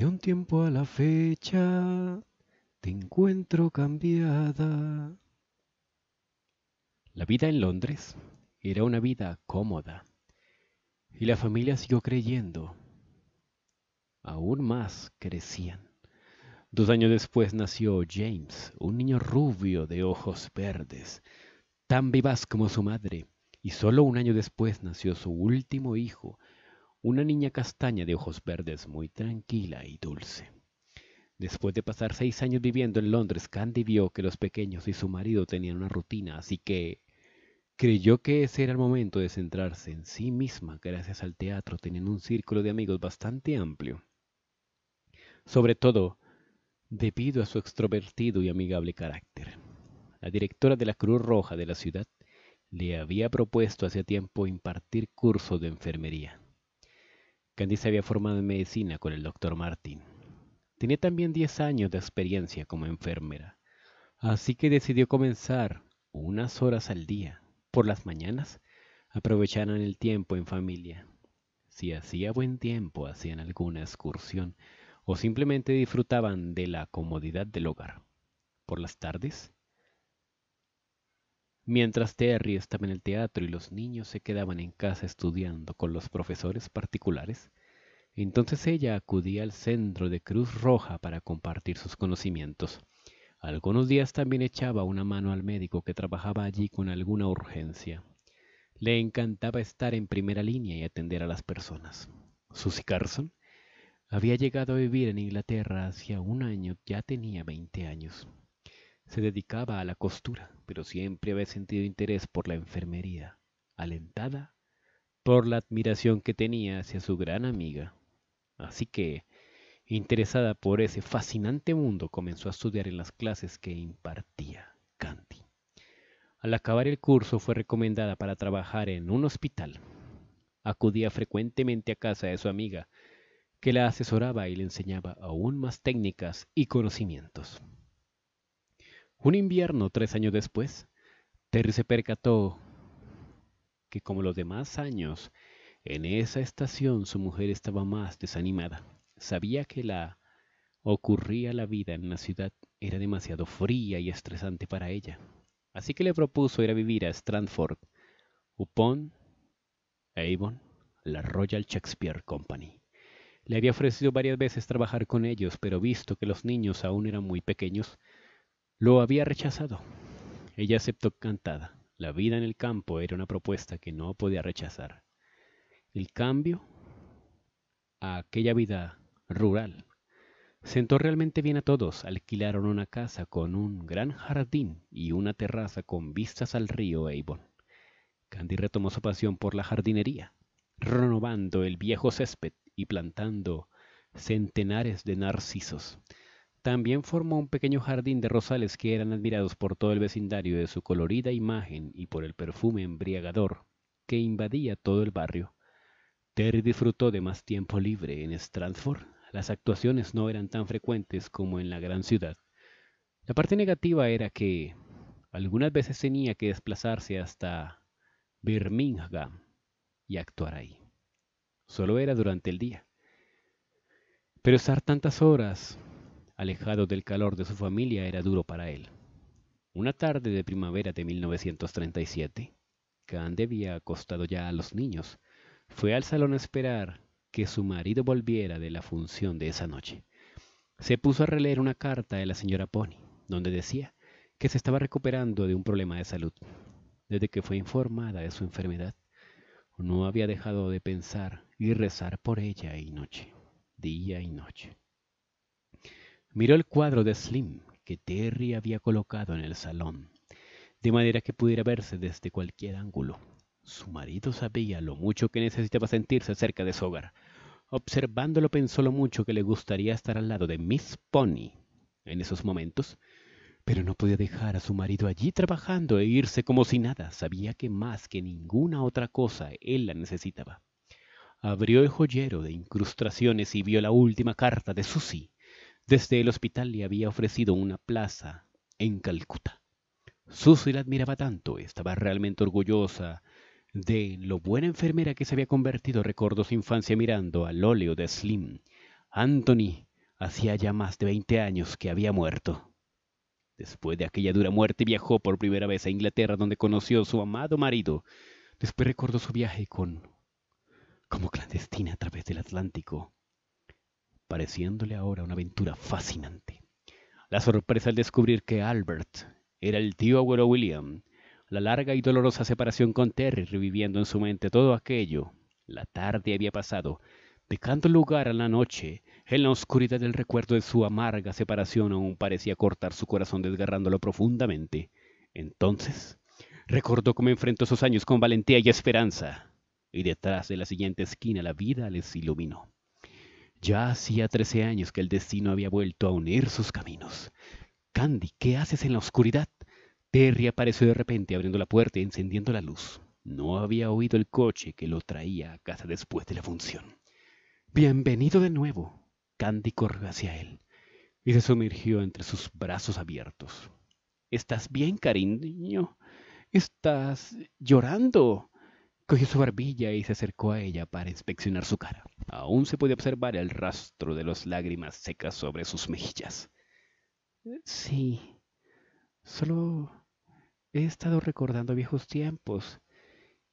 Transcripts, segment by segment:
De un tiempo a la fecha te encuentro cambiada. La vida en Londres era una vida cómoda y la familia siguió creyendo. Aún más crecían. Dos años después nació James, un niño rubio de ojos verdes, tan vivaz como su madre, y solo un año después nació su último hijo, una niña castaña de ojos verdes muy tranquila y dulce. Después de pasar seis años viviendo en Londres, Candy vio que los pequeños y su marido tenían una rutina, así que creyó que ese era el momento de centrarse en sí misma. Gracias al teatro teniendo un círculo de amigos bastante amplio. Sobre todo, debido a su extrovertido y amigable carácter. La directora de la Cruz Roja de la ciudad le había propuesto hace tiempo impartir curso de enfermería. Candy se había formado en medicina con el doctor Martin. Tenía también 10 años de experiencia como enfermera, así que decidió comenzar unas horas al día. Por las mañanas aprovecharan el tiempo en familia. Si hacía buen tiempo, hacían alguna excursión o simplemente disfrutaban de la comodidad del hogar. Por las tardes, mientras Terry estaba en el teatro y los niños se quedaban en casa estudiando con los profesores particulares, entonces ella acudía al centro de Cruz Roja para compartir sus conocimientos. Algunos días también echaba una mano al médico que trabajaba allí con alguna urgencia. Le encantaba estar en primera línea y atender a las personas. Susie Carson había llegado a vivir en Inglaterra hacía un año, ya tenía 20 años. Se dedicaba a la costura, pero siempre había sentido interés por la enfermería, alentada por la admiración que tenía hacia su gran amiga. Así que, interesada por ese fascinante mundo, comenzó a estudiar en las clases que impartía Canti. Al acabar el curso fue recomendada para trabajar en un hospital. Acudía frecuentemente a casa de su amiga, que la asesoraba y le enseñaba aún más técnicas y conocimientos. Un invierno, tres años después, Terry se percató que como los demás años, en esa estación su mujer estaba más desanimada. Sabía que la ocurría la vida en la ciudad era demasiado fría y estresante para ella. Así que le propuso ir a vivir a Stratford, Upon, Avon, la Royal Shakespeare Company. Le había ofrecido varias veces trabajar con ellos, pero visto que los niños aún eran muy pequeños, lo había rechazado. Ella aceptó cantada. La vida en el campo era una propuesta que no podía rechazar. El cambio a aquella vida rural sentó realmente bien a todos. Alquilaron una casa con un gran jardín y una terraza con vistas al río Avon. Candy retomó su pasión por la jardinería, renovando el viejo césped y plantando centenares de narcisos. También formó un pequeño jardín de rosales que eran admirados por todo el vecindario de su colorida imagen y por el perfume embriagador que invadía todo el barrio. Terry disfrutó de más tiempo libre en Stratford. Las actuaciones no eran tan frecuentes como en la gran ciudad. La parte negativa era que algunas veces tenía que desplazarse hasta Birmingham y actuar ahí. Solo era durante el día. Pero estar tantas horas alejado del calor de su familia, era duro para él. Una tarde de primavera de 1937, cuando había acostado ya a los niños. Fue al salón a esperar que su marido volviera de la función de esa noche. Se puso a releer una carta de la señora Pony, donde decía que se estaba recuperando de un problema de salud. Desde que fue informada de su enfermedad, no había dejado de pensar y rezar por ella y noche, día y noche. Miró el cuadro de Slim que Terry había colocado en el salón, de manera que pudiera verse desde cualquier ángulo. Su marido sabía lo mucho que necesitaba sentirse cerca de su hogar. Observándolo pensó lo mucho que le gustaría estar al lado de Miss Pony en esos momentos, pero no podía dejar a su marido allí trabajando e irse como si nada. Sabía que más que ninguna otra cosa él la necesitaba. Abrió el joyero de incrustaciones y vio la última carta de Susie desde el hospital le había ofrecido una plaza en Calcuta. Susy la admiraba tanto, estaba realmente orgullosa de lo buena enfermera que se había convertido. Recordó su infancia mirando al óleo de Slim. Anthony hacía ya más de 20 años que había muerto. Después de aquella dura muerte viajó por primera vez a Inglaterra donde conoció a su amado marido. Después recordó su viaje con como clandestina a través del Atlántico pareciéndole ahora una aventura fascinante. La sorpresa al descubrir que Albert era el tío abuelo William, la larga y dolorosa separación con Terry reviviendo en su mente todo aquello. La tarde había pasado, dejando lugar a la noche. En la oscuridad del recuerdo de su amarga separación aún parecía cortar su corazón desgarrándolo profundamente. Entonces, recordó cómo enfrentó sus años con valentía y esperanza. Y detrás de la siguiente esquina la vida les iluminó. Ya hacía trece años que el destino había vuelto a unir sus caminos. Candy, ¿qué haces en la oscuridad? Terry apareció de repente abriendo la puerta y encendiendo la luz. No había oído el coche que lo traía a casa después de la función. Bienvenido de nuevo. Candy corrió hacia él y se sumergió entre sus brazos abiertos. ¿Estás bien, cariño? Estás llorando. Cogió su barbilla y se acercó a ella para inspeccionar su cara. Aún se podía observar el rastro de las lágrimas secas sobre sus mejillas. Sí, solo he estado recordando viejos tiempos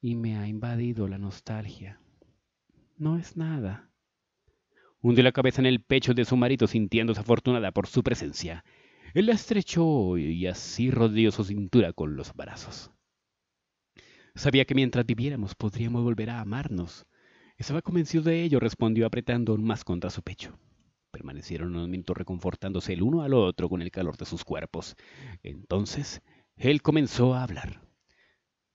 y me ha invadido la nostalgia. No es nada. Hundió la cabeza en el pecho de su marido sintiéndose afortunada por su presencia. Él la estrechó y así rodeó su cintura con los brazos. Sabía que mientras viviéramos podríamos volver a amarnos. Estaba convencido de ello, respondió apretando aún más contra su pecho. Permanecieron unos minutos reconfortándose el uno al otro con el calor de sus cuerpos. Entonces, él comenzó a hablar.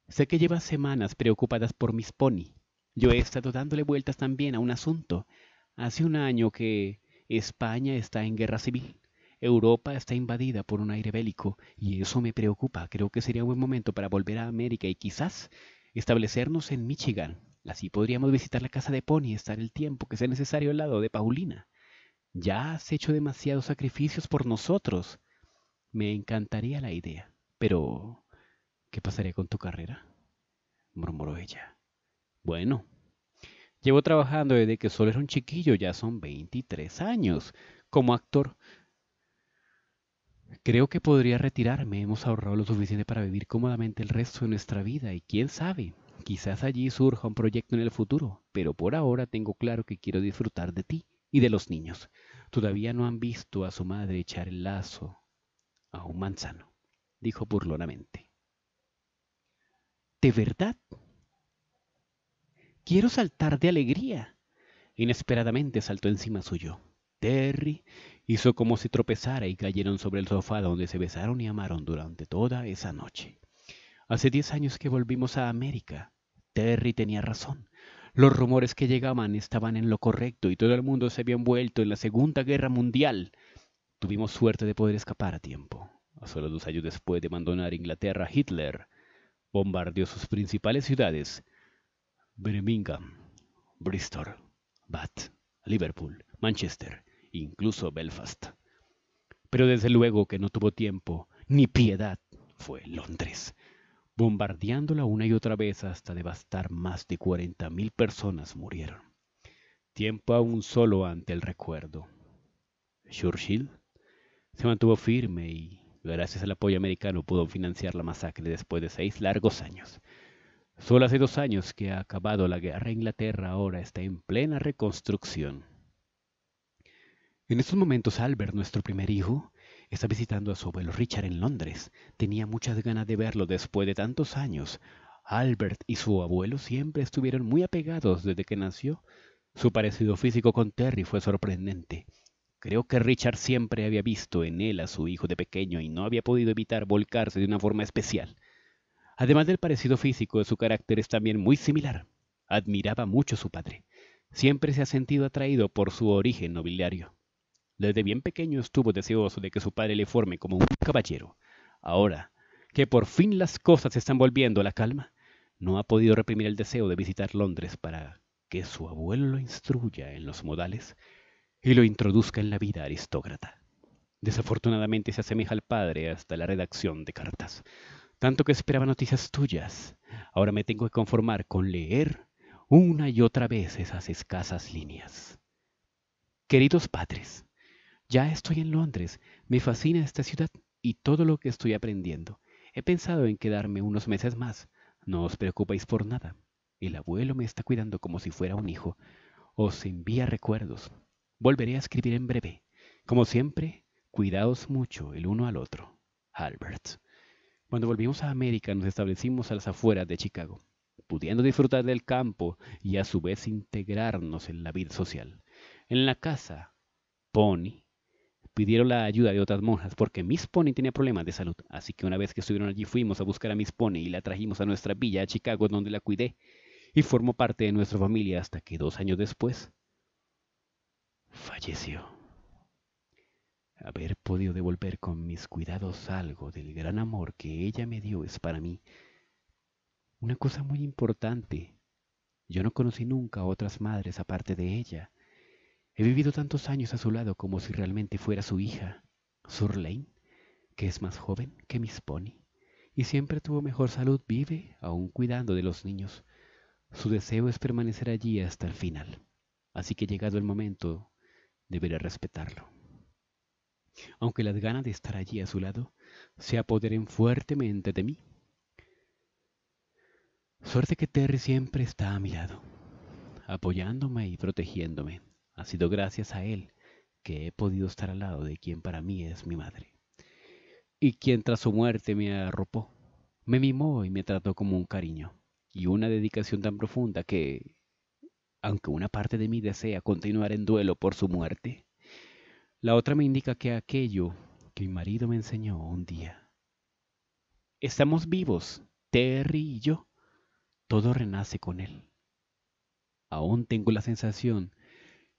Sé que llevas semanas preocupadas por mis pony. Yo he estado dándole vueltas también a un asunto. Hace un año que España está en guerra civil. Europa está invadida por un aire bélico y eso me preocupa. Creo que sería un buen momento para volver a América y quizás establecernos en Michigan. Así podríamos visitar la casa de Pony y estar el tiempo que sea necesario al lado de Paulina. Ya has hecho demasiados sacrificios por nosotros. Me encantaría la idea. Pero... ¿Qué pasaría con tu carrera? murmuró ella. Bueno, llevo trabajando desde que solo era un chiquillo, ya son 23 años. Como actor, Creo que podría retirarme, hemos ahorrado lo suficiente para vivir cómodamente el resto de nuestra vida y quién sabe, quizás allí surja un proyecto en el futuro, pero por ahora tengo claro que quiero disfrutar de ti y de los niños. Todavía no han visto a su madre echar el lazo a un manzano, dijo burlonamente. ¿De verdad? Quiero saltar de alegría. Inesperadamente saltó encima suyo. Terry hizo como si tropezara y cayeron sobre el sofá donde se besaron y amaron durante toda esa noche. Hace diez años que volvimos a América. Terry tenía razón. Los rumores que llegaban estaban en lo correcto y todo el mundo se había envuelto en la Segunda Guerra Mundial. Tuvimos suerte de poder escapar a tiempo. A solo dos años después de abandonar Inglaterra, Hitler bombardeó sus principales ciudades: Birmingham, Bristol, Bath, Liverpool, Manchester, incluso Belfast. Pero desde luego que no tuvo tiempo, ni piedad, fue Londres, bombardeándola una y otra vez hasta devastar más de 40.000 personas murieron. Tiempo aún solo ante el recuerdo. Churchill se mantuvo firme y, gracias al apoyo americano, pudo financiar la masacre después de seis largos años. Solo hace dos años que ha acabado la guerra, Inglaterra ahora está en plena reconstrucción. En estos momentos Albert, nuestro primer hijo, está visitando a su abuelo Richard en Londres. Tenía muchas ganas de verlo después de tantos años. Albert y su abuelo siempre estuvieron muy apegados desde que nació. Su parecido físico con Terry fue sorprendente. Creo que Richard siempre había visto en él a su hijo de pequeño y no había podido evitar volcarse de una forma especial. Además del parecido físico, su carácter es también muy similar. Admiraba mucho a su padre. Siempre se ha sentido atraído por su origen nobiliario. Desde bien pequeño estuvo deseoso de que su padre le forme como un caballero. Ahora que por fin las cosas se están volviendo a la calma, no ha podido reprimir el deseo de visitar Londres para que su abuelo lo instruya en los modales y lo introduzca en la vida aristócrata. Desafortunadamente se asemeja al padre hasta la redacción de cartas. Tanto que esperaba noticias tuyas. Ahora me tengo que conformar con leer una y otra vez esas escasas líneas. Queridos padres, ya estoy en Londres, me fascina esta ciudad y todo lo que estoy aprendiendo. He pensado en quedarme unos meses más, no os preocupéis por nada. El abuelo me está cuidando como si fuera un hijo. Os envía recuerdos. Volveré a escribir en breve. Como siempre, cuidaos mucho el uno al otro. Albert. Cuando volvimos a América nos establecimos a las afueras de Chicago, pudiendo disfrutar del campo y a su vez integrarnos en la vida social. En la casa, Pony pidieron la ayuda de otras monjas porque Miss Pony tenía problemas de salud, así que una vez que estuvieron allí fuimos a buscar a Miss Pony y la trajimos a nuestra villa a Chicago donde la cuidé y formó parte de nuestra familia hasta que dos años después falleció. Haber podido devolver con mis cuidados algo del gran amor que ella me dio es para mí una cosa muy importante. Yo no conocí nunca a otras madres aparte de ella, He vivido tantos años a su lado como si realmente fuera su hija, Surlane, que es más joven que Miss Pony, y siempre tuvo mejor salud, vive aún cuidando de los niños. Su deseo es permanecer allí hasta el final, así que llegado el momento, deberé respetarlo. Aunque las ganas de estar allí a su lado se apoderen fuertemente de mí. Suerte que Terry siempre está a mi lado, apoyándome y protegiéndome ha sido gracias a él que he podido estar al lado de quien para mí es mi madre, y quien tras su muerte me arropó, me mimó y me trató como un cariño, y una dedicación tan profunda que, aunque una parte de mí desea continuar en duelo por su muerte, la otra me indica que aquello que mi marido me enseñó un día. Estamos vivos, Terry y yo. Todo renace con él. Aún tengo la sensación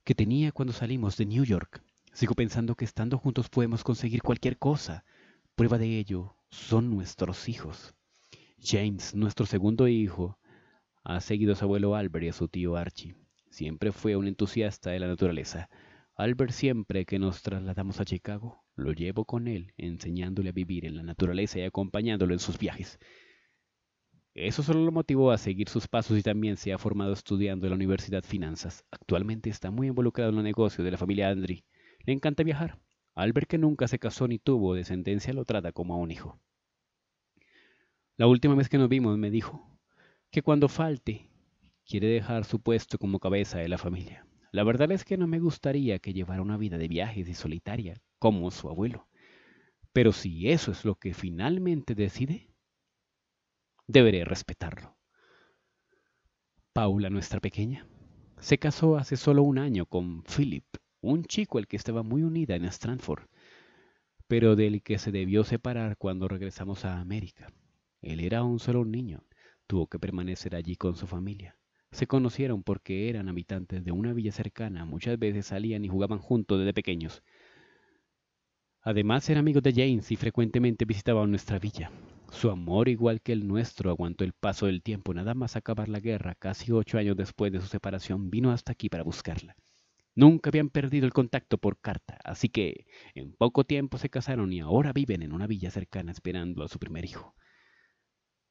que tenía cuando salimos de New York. Sigo pensando que estando juntos podemos conseguir cualquier cosa. Prueba de ello son nuestros hijos. James, nuestro segundo hijo, ha seguido a su abuelo Albert y a su tío Archie. Siempre fue un entusiasta de la naturaleza. Albert siempre que nos trasladamos a Chicago, lo llevo con él, enseñándole a vivir en la naturaleza y acompañándolo en sus viajes. Eso solo lo motivó a seguir sus pasos y también se ha formado estudiando en la Universidad Finanzas. Actualmente está muy involucrado en los negocios de la familia Andri. Le encanta viajar. Al ver que nunca se casó ni tuvo descendencia, lo trata como a un hijo. La última vez que nos vimos me dijo que cuando falte quiere dejar su puesto como cabeza de la familia. La verdad es que no me gustaría que llevara una vida de viajes y solitaria como su abuelo. Pero si eso es lo que finalmente decide, Deberé respetarlo. Paula, nuestra pequeña, se casó hace solo un año con Philip, un chico al que estaba muy unida en Stranford, pero del que se debió separar cuando regresamos a América. Él era un solo niño, tuvo que permanecer allí con su familia. Se conocieron porque eran habitantes de una villa cercana, muchas veces salían y jugaban juntos desde pequeños. Además era amigo de James y frecuentemente visitaba nuestra villa. Su amor, igual que el nuestro, aguantó el paso del tiempo. Nada más acabar la guerra, casi ocho años después de su separación, vino hasta aquí para buscarla. Nunca habían perdido el contacto por carta, así que en poco tiempo se casaron y ahora viven en una villa cercana esperando a su primer hijo.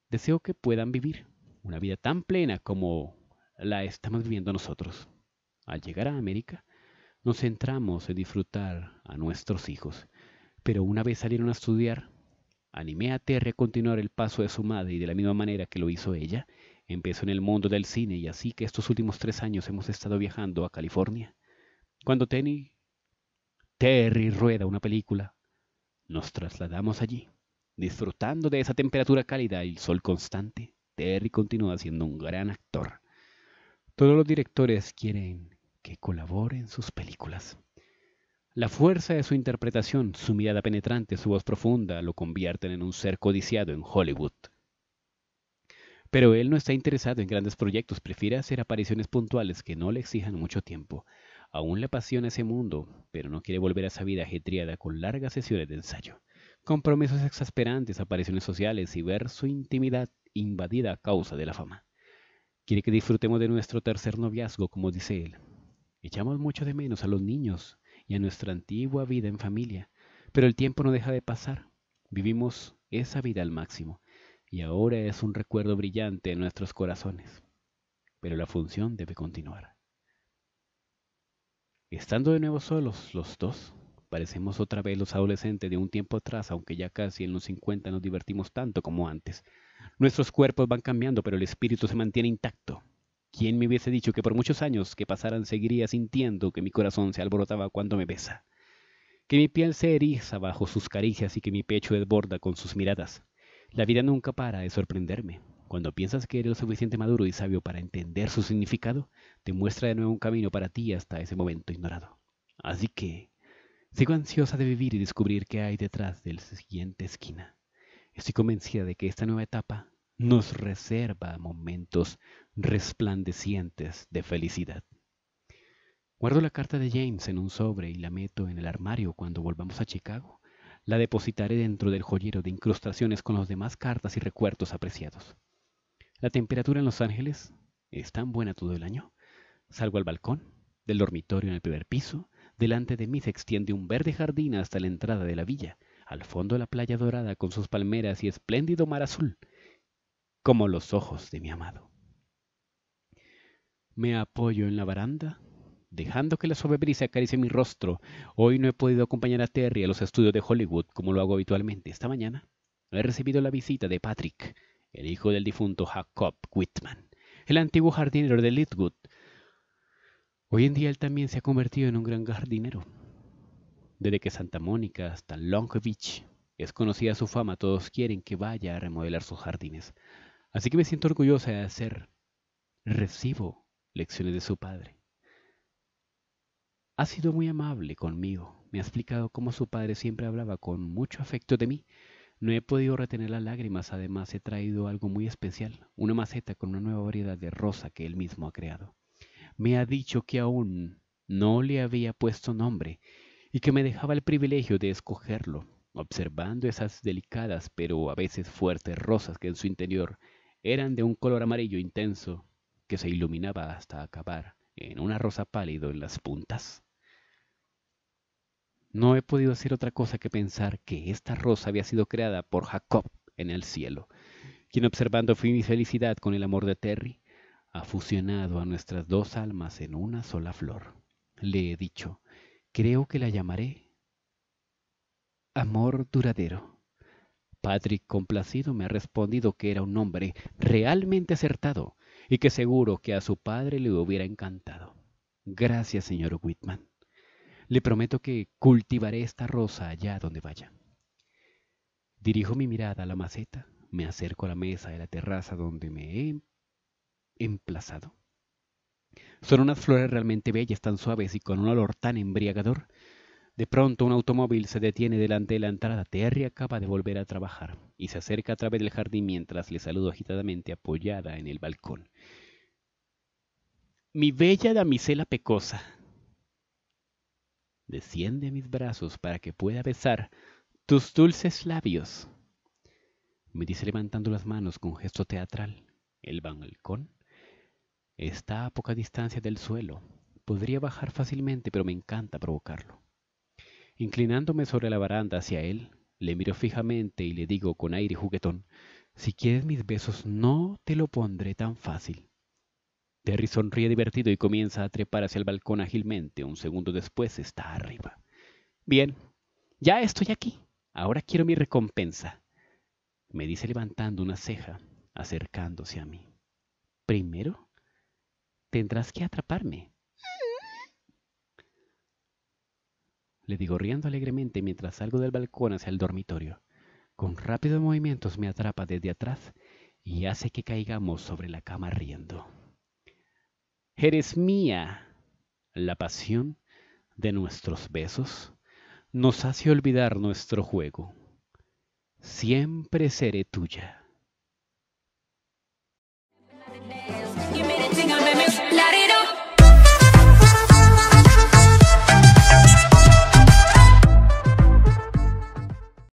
Deseo que puedan vivir una vida tan plena como la estamos viviendo nosotros. Al llegar a América, nos centramos en disfrutar a nuestros hijos, pero una vez salieron a estudiar, Animé a Terry a continuar el paso de su madre y de la misma manera que lo hizo ella, empezó en el mundo del cine y así que estos últimos tres años hemos estado viajando a California. Cuando Terry rueda una película, nos trasladamos allí, disfrutando de esa temperatura cálida y el sol constante. Terry continúa siendo un gran actor. Todos los directores quieren que colaboren sus películas. La fuerza de su interpretación, su mirada penetrante, su voz profunda, lo convierten en un ser codiciado en Hollywood. Pero él no está interesado en grandes proyectos, prefiere hacer apariciones puntuales que no le exijan mucho tiempo. Aún le apasiona ese mundo, pero no quiere volver a esa vida ajetreada con largas sesiones de ensayo, compromisos exasperantes, apariciones sociales y ver su intimidad invadida a causa de la fama. Quiere que disfrutemos de nuestro tercer noviazgo, como dice él. Echamos mucho de menos a los niños, y a nuestra antigua vida en familia, pero el tiempo no deja de pasar. Vivimos esa vida al máximo y ahora es un recuerdo brillante en nuestros corazones. Pero la función debe continuar. Estando de nuevo solos los dos, parecemos otra vez los adolescentes de un tiempo atrás, aunque ya casi en los 50 nos divertimos tanto como antes. Nuestros cuerpos van cambiando, pero el espíritu se mantiene intacto. ¿Quién me hubiese dicho que por muchos años que pasaran seguiría sintiendo que mi corazón se alborotaba cuando me besa? Que mi piel se eriza bajo sus caricias y que mi pecho desborda con sus miradas. La vida nunca para de sorprenderme. Cuando piensas que eres lo suficiente maduro y sabio para entender su significado, te muestra de nuevo un camino para ti hasta ese momento ignorado. Así que, sigo ansiosa de vivir y descubrir qué hay detrás de la siguiente esquina. Estoy convencida de que esta nueva etapa nos reserva momentos resplandecientes de felicidad. Guardo la carta de James en un sobre y la meto en el armario cuando volvamos a Chicago. La depositaré dentro del joyero de incrustaciones con las demás cartas y recuerdos apreciados. La temperatura en Los Ángeles es tan buena todo el año. Salgo al balcón, del dormitorio en el primer piso. Delante de mí se extiende un verde jardín hasta la entrada de la villa. Al fondo la playa dorada con sus palmeras y espléndido mar azul como los ojos de mi amado. Me apoyo en la baranda, dejando que la suave brisa acaricie mi rostro. Hoy no he podido acompañar a Terry a los estudios de Hollywood como lo hago habitualmente. Esta mañana he recibido la visita de Patrick, el hijo del difunto Jacob Whitman, el antiguo jardinero de Litwood. Hoy en día él también se ha convertido en un gran jardinero. Desde que Santa Mónica hasta Long Beach es conocida su fama, todos quieren que vaya a remodelar sus jardines. Así que me siento orgullosa de hacer, recibo lecciones de su padre. Ha sido muy amable conmigo, me ha explicado cómo su padre siempre hablaba con mucho afecto de mí. No he podido retener las lágrimas, además he traído algo muy especial, una maceta con una nueva variedad de rosa que él mismo ha creado. Me ha dicho que aún no le había puesto nombre y que me dejaba el privilegio de escogerlo, observando esas delicadas pero a veces fuertes rosas que en su interior eran de un color amarillo intenso que se iluminaba hasta acabar en una rosa pálido en las puntas. No he podido hacer otra cosa que pensar que esta rosa había sido creada por Jacob en el cielo, quien observando mi felicidad con el amor de Terry, ha fusionado a nuestras dos almas en una sola flor. Le he dicho, creo que la llamaré amor duradero. Patrick complacido me ha respondido que era un hombre realmente acertado y que seguro que a su padre le hubiera encantado. Gracias, señor Whitman. Le prometo que cultivaré esta rosa allá donde vaya. Dirijo mi mirada a la maceta, me acerco a la mesa de la terraza donde me he emplazado. Son unas flores realmente bellas, tan suaves y con un olor tan embriagador de pronto un automóvil se detiene delante de la entrada. Terry acaba de volver a trabajar y se acerca a través del jardín mientras le saludo agitadamente apoyada en el balcón. Mi bella damisela pecosa. Desciende a mis brazos para que pueda besar tus dulces labios. Me dice levantando las manos con gesto teatral. El balcón está a poca distancia del suelo. Podría bajar fácilmente, pero me encanta provocarlo. Inclinándome sobre la baranda hacia él, le miro fijamente y le digo con aire juguetón, si quieres mis besos no te lo pondré tan fácil. Terry sonríe divertido y comienza a trepar hacia el balcón ágilmente. Un segundo después está arriba. Bien, ya estoy aquí. Ahora quiero mi recompensa. Me dice levantando una ceja, acercándose a mí. Primero, tendrás que atraparme. le digo riendo alegremente mientras salgo del balcón hacia el dormitorio. Con rápidos movimientos me atrapa desde atrás y hace que caigamos sobre la cama riendo. Eres mía. La pasión de nuestros besos nos hace olvidar nuestro juego. Siempre seré tuya.